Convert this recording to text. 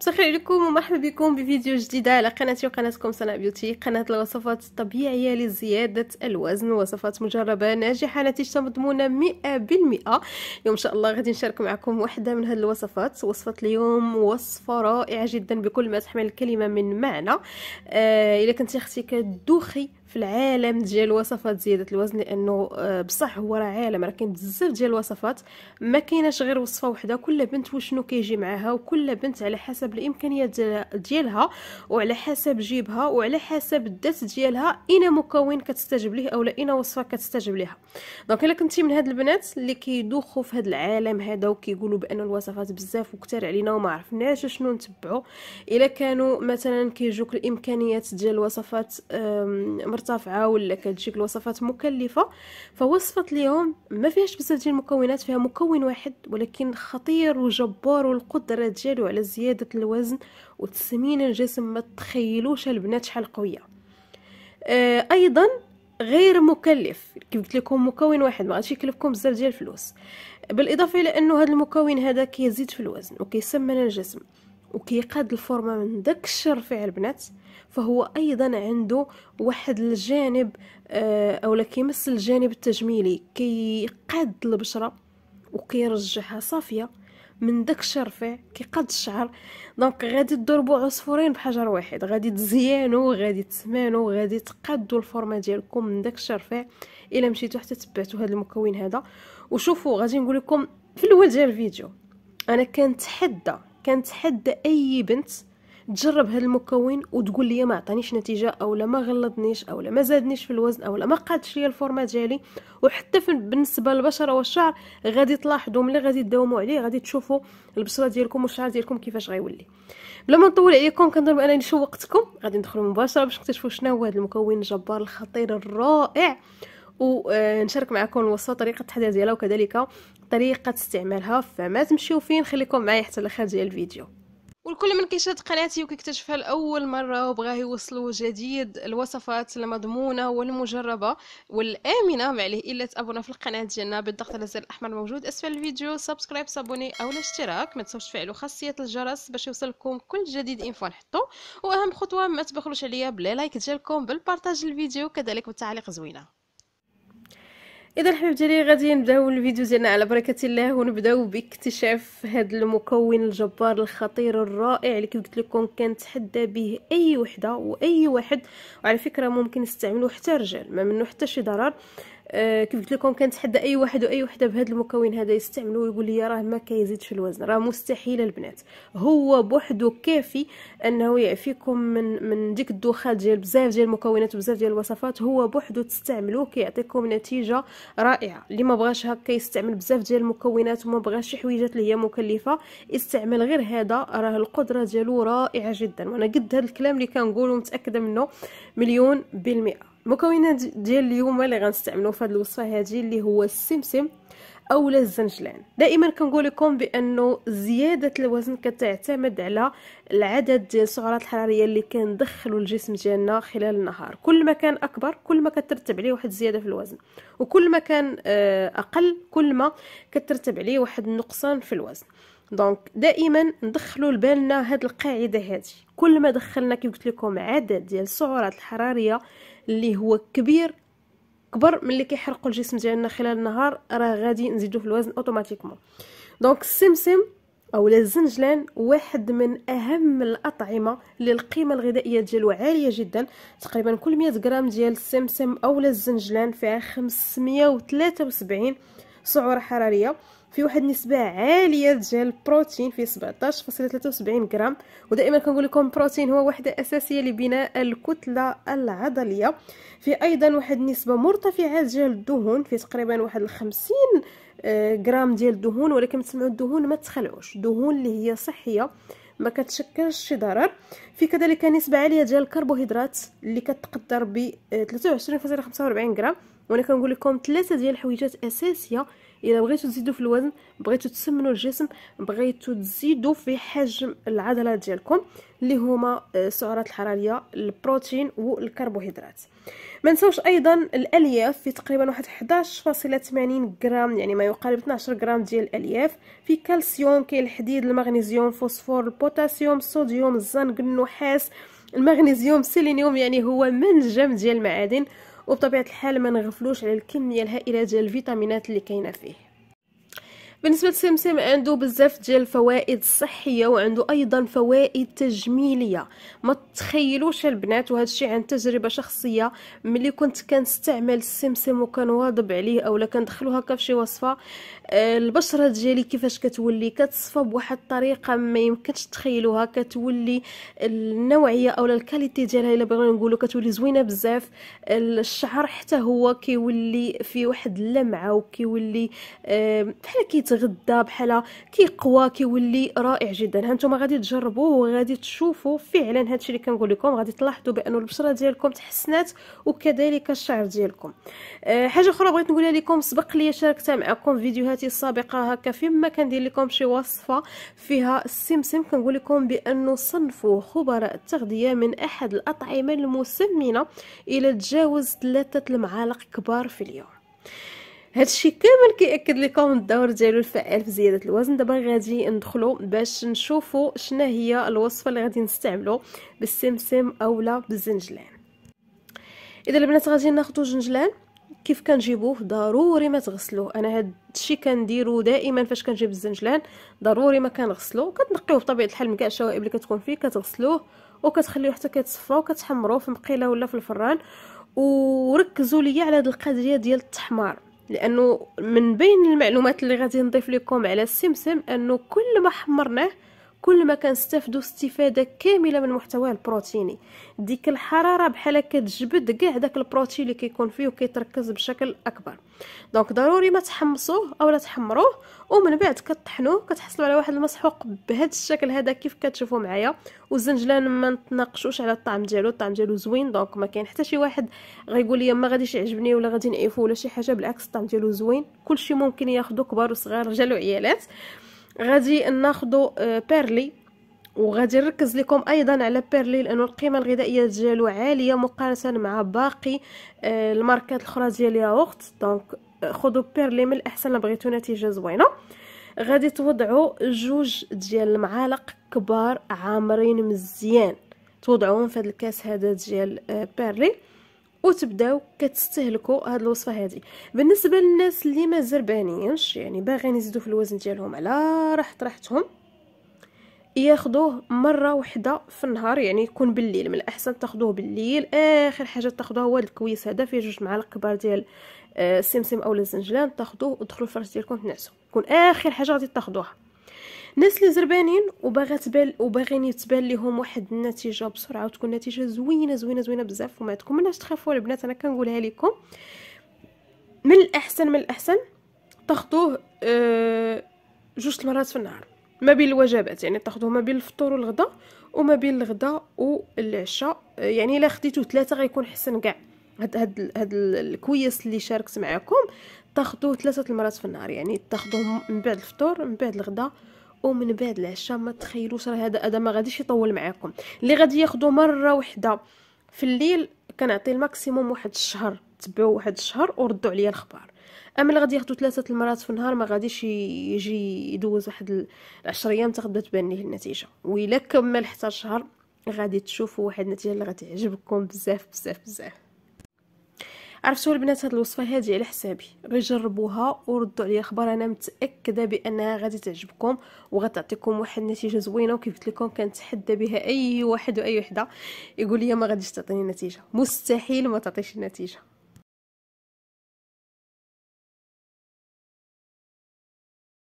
مساء الخير عليكم ومرحبا بكم بفيديو جديد على قناتي وقناتكم سناء بيوتي قناة الوصفات الطبيعية لزيادة الوزن وصفات مجربة ناجحة نتيجة مضمونة مئة بالمئة اليوم إن شاء الله غادي نشارك معكم واحدة من هذه الوصفات وصفة اليوم وصفة رائعة جدا بكل ما تحمل الكلمة من معنى آه إذا كنتي أختي كدوخي في العالم ديال وصفات زياده الوزن لانه آه، بصح هو راه عالم راه كاين بزاف ديال الوصفات ما كايناش غير وصفه وحده كل بنت وشنو كيجي معاها وكل بنت على حسب الامكانيات ديالها وعلى حسب جيبها وعلى حسب الذات ديالها اين مكون كتستجب ليه اولا اين وصفه كتستجب ليها دونك الا كنتي من هاد البنات اللي كيدوخوا في هاد العالم هذا وكيقولوا بان الوصفات بزاف وكثر علينا وما عرفناش شنو نتبعوا الا كانوا مثلا كيجوك الامكانيات ديال الوصفات مرتفعه ولا كتجيك الوصفات مكلفه فوصفه اليوم ما فيهاش بزاف ديال المكونات فيها مكون واحد ولكن خطير وجبار والقدره ديالو على زياده الوزن وتسمين الجسم ما تخيلوش البنات شحال قويه آه ايضا غير مكلف كيف قلت لكم مكون واحد ما غاديش يكلفكم بزاف ديال الفلوس بالاضافه الى انه هذا المكون هذا كيزيد في الوزن وكيسمن الجسم وكيقاد الفورمه من داك الشر فيها البنات فهو أيضا عنده واحد الجانب آه، أو كيمس الجانب التجميلي كيقاد البشرة وكيرجعها صافية من داك الشرفع كيقاد الشعر دونك غادي تضربوا عصفورين بحجر واحد غادي تزيانو غادي تسمانو غادي تقادوا الفورمه ديالكم من داك الشرفع الا مشيتو حتى تبعتوا هذا المكون هذا وشوفوا غادي نقول لكم في الاول ديال الفيديو انا كنتحدى كنتحدى اي بنت تجرب هذا المكون وتقول لي ما عطانيش نتيجه او ما غلطنيش او ما زادنيش في الوزن او ما قادش ليا الفورمه ديالي وحتى بالنسبه للبشره والشعر غادي تلاحظوا ملي غادي تداوموا عليه غادي تشوفوا البشره ديالكم والشعر ديالكم كيفاش غيولي بلا ما نطول عليكم انا انني وقتكم غادي ندخلوا مباشره باش نكتشفوا شنو هو هذا المكون الجبار الخطير الرائع ونشارك آه، معكم الوصفه طريقه التحضير ديالها وكذلك طريقه استعمالها فما تمشيو فين خليكم معايا حتى الاخر ديال الفيديو والكل من كيشاهد قناتي وكيكتشفها لأول مرة وبغاه يوصلو جديد الوصفات المضمونة والمجربة والآمنة ما عليه إلا تابونا في القناة ديالنا بالضغط على الزر الأحمر الموجود أسفل الفيديو سبسكرايب صابوني أو الاشتراك ما تنساوش تفعلوا خاصية الجرس باش يوصلكم كل جديد إنفو نحطو وأهم خطوة ما تبخلوش عليا بلا لايك ديالكم بالبارتاج الفيديو كذلك بالتعليق زوينة اذا الحبيب ديالي غادي نبداو الفيديو ديالنا على بركه الله ونبداو باكتشاف هذا المكون الجبار الخطير الرائع اللي كيف قلت لكم كنتحدى به اي وحده واي واحد وعلى فكره ممكن يستعملوه حتى الرجال ما منه حتى شي ضرر آه، كيف قلت لكم كنتحدى اي واحد واي وحده بهذا المكون هذا يستعملو ويقول لي راه ما كيزيدش في الوزن راه مستحيل البنات هو بوحدو كافي انه يعفيكم من من ديك الدخان ديال بزاف ديال المكونات وبزاف ديال الوصفات هو بوحدو تستعملوه كيعطيكم نتيجه رائعه اللي ما بغاش هكا يستعمل بزاف ديال المكونات وما بغاش شي حويجات اللي هي مكلفه استعمل غير هذا راه القدره ديالو رائعه جدا وانا قد هذا الكلام اللي كنقولو متاكده منه مليون بالمئه المكونات ديال اليوم اللي غنستعملو في هذه الوصفه هذه اللي هو السمسم اولا الزنجلان دائما كنقول لكم بانه زياده الوزن كتعتمد على العدد ديال السعرات الحراريه اللي كندخلوا الجسم ديالنا خلال النهار كل ما كان اكبر كل ما كترتب عليه واحد الزياده في الوزن وكل ما كان آه، اقل كل ما كترتب عليه واحد النقصان في الوزن دونك دائما ندخلوا لبالنا هاد القاعده هذه كل ما دخلنا كي قلت لكم عدد ديال السعرات الحراريه اللي هو كبير كبر من اللي كيحرقوا الجسم ديالنا خلال النهار راه غادي نزيدو في الوزن اوتوماتيكمون دونك السمسم او الزنجلان واحد من اهم الاطعمه اللي القيمه الغذائيه ديالو عاليه جدا تقريبا كل 100 غرام ديال السمسم او الزنجلان فيها 573 سعره حراريه فيه واحد النسبه عاليه ديال البروتين فيه 17.73 غرام ودائما كنقول لكم البروتين هو وحده اساسيه لبناء الكتله العضليه فيه ايضا واحد النسبه مرتفعه ديال الدهون فيه تقريبا واحد 50 آه، غرام ديال الدهون ولكن تسمعوا الدهون ما تخلعوش دهون اللي هي صحيه ما كتشكلش شي ضرر في كذلك نسبه عاليه ديال الكربوهيدرات اللي كتقدر ب 23.45 آه، غرام وانا كنقول لكم ثلاثه ديال الحويجات اساسيه الا بغيتو تزيدوا في الوزن بغيتو تسمنوا الجسم بغيتو تزيدوا في حجم العضلات ديالكم اللي هما آه، السعرات الحراريه البروتين والكربوهيدرات ما نساوش ايضا الالياف في تقريبا واحد 11.80 غرام يعني ما يقارب 12 غرام ديال الالياف في كالسيوم كاين الحديد المغنيسيوم فوسفور البوتاسيوم الصوديوم الزنك النحاس النحاس المغنيزيوم سيلينيوم يعني هو منجم ديال المعادن وبطبيعه الحال ما نغفلوش على الكميه الهائله ديال الفيتامينات اللي كاينه فيه بالنسبه للسمسم عنده بزاف ديال الفوائد الصحيه وعنده ايضا فوائد تجميليه ما تخيلوش البنات وهذا الشيء عن تجربه شخصيه ملي كنت كنستعمل السمسم واضب عليه اولا كندخلو هكا فشي وصفه البشره ديالي كيفاش كتولي كتصفى بواحد الطريقه ما يمكنش تخيلوها كتولي النوعيه اولا الكاليتي ديالها الا بغينا نقولوا كتولي زوينه بزاف الشعر حتى هو كيولي في واحد اللمعه وكيولي بحال كيتغدى بحال كيقوى كيولي رائع جدا هانتوما غادي تجربوه وغادي تشوفوا فعلا هادشي اللي كنقول لكم غادي تلاحظوا بانه البشره ديالكم تحسنات وكذلك الشعر ديالكم آه، حاجه اخرى بغيت نقولها لكم سبق لي شاركتها معكم فيديوهات حلقتي السابقه هكا فيما كندير لكم شي وصفه فيها السمسم كنقول لكم بانه صنفوا خبراء التغذيه من احد الاطعمه المسمنه الى تجاوز ثلاثه المعالق كبار في اليوم هادشي كامل كيأكد لكم الدور ديالو الفعال في زيادة الوزن دابا غادي ندخلو باش نشوفوا شنو هي الوصفة اللي غادي نستعملو بالسمسم اولا بالزنجلان اذا البنات غادي ناخذ زنجلان كيف كنجيبوه ضروري ما تغسلوه انا هاد الشيء كنديرو دائما فاش كنجيب الزنجلان ضروري ما كنغسلوه كتنقيوه بطبيعه الحال من كاع الشوائب اللي كتكون فيه كتغسلوه وكتخليوه حتى كيتصفى وكتحمروه في مقيله ولا في الفران وركزوا ليا على هذه القضيه ديال التحمار لانه من بين المعلومات اللي غادي نضيف لكم على السمسم انه كل ما حمرناه كل ما كنستافدوا استفاده كامله من محتواه البروتيني ديك الحراره بحال كتجبد كاع داك البروتين اللي كيكون فيه وكيتركز بشكل اكبر دونك ضروري ما تحمصوه اولا تحمروه ومن بعد كطحنوه كتحصلوا على واحد المسحوق بهذا الشكل هذا كيف كتشوفوا معايا والزنجلان ما نتناقشوش على الطعم ديالو الطعم ديالو زوين دونك ما كاين حتى شي واحد غيقول لي ما غاديش يعجبني ولا غادي نعيفو ولا شي حاجه بالعكس الطعم ديالو زوين كلشي ممكن ياخذو كبار وصغار رجال وعيالات غادي ناخذ بيرلي آه، وغادي نركز لكم ايضا على بيرلي لانه القيمه الغذائيه ديالو عاليه مقارنه مع باقي آه، الماركات الاخرى ديال ياغورت دونك آه، خذوا بيرلي من الاحسن بغيتو نتيجه زوينه غادي توضعوا جوج ديال المعالق كبار عامرين مزيان توضعوهم في هذا الكاس هذا ديال بيرلي وتبداو كتستهلكوا هاد الوصفه هادي بالنسبه للناس اللي ما زربانينش يعني باغيين يزيدوا في الوزن ديالهم على راحت راحتهم ياخذوه مره واحده في النهار يعني يكون بالليل من الاحسن تاخذوه بالليل اخر حاجه تاخذوها هو الكويس هذا فيه جوج معالق كبار ديال السمسم آه، او الزنجلان تاخذوه ودخلوا الفرش ديالكم تنعسوا يكون اخر حاجه غادي تاخذوها الناس اللي زربانين وباغا تبان وباغين تبان لهم واحد النتيجه بسرعه وتكون نتيجه زوينه زوينه زوينه بزاف وما تكملناش تخافوا البنات انا كنقولها لكم من الاحسن من الاحسن تاخذوه أه جوج المرات في النهار ما بين الوجبات يعني تاخذوه ما بين الفطور والغداء وما بين الغدا والعشاء آه، يعني الا خديتو ثلاثه غيكون حسن كاع هاد هاد هاد الكويس اللي شاركت معكم تاخذوه ثلاثه المرات في النهار يعني تاخذوه من بعد الفطور من بعد الغدا ومن بعد العشاء ما تخيلوش راه هذا هذا ما غاديش يطول معاكم اللي غادي ياخذوا مره وحده في الليل كنعطي الماكسيموم واحد الشهر تبعوا واحد الشهر وردوا عليا الخبار اما اللي غادي ياخذوا ثلاثه المرات في النهار ما غاديش يجي يدوز واحد العشر ايام تقدر تبان ليه النتيجه ويلا كمل حتى شهر غادي تشوفوا واحد النتيجه اللي غتعجبكم بزاف بزاف بزاف عرفتوا البنات هاد الوصفه هذه على حسابي غير جربوها وردوا عليا خبر انا متاكده بانها غادي تعجبكم وغتعطيكم واحد النتيجه زوينه وكيف قلت لكم كنتحدى بها اي واحد واي وحده يقول لي ما غاديش تعطيني نتيجه مستحيل ما تعطيش النتيجه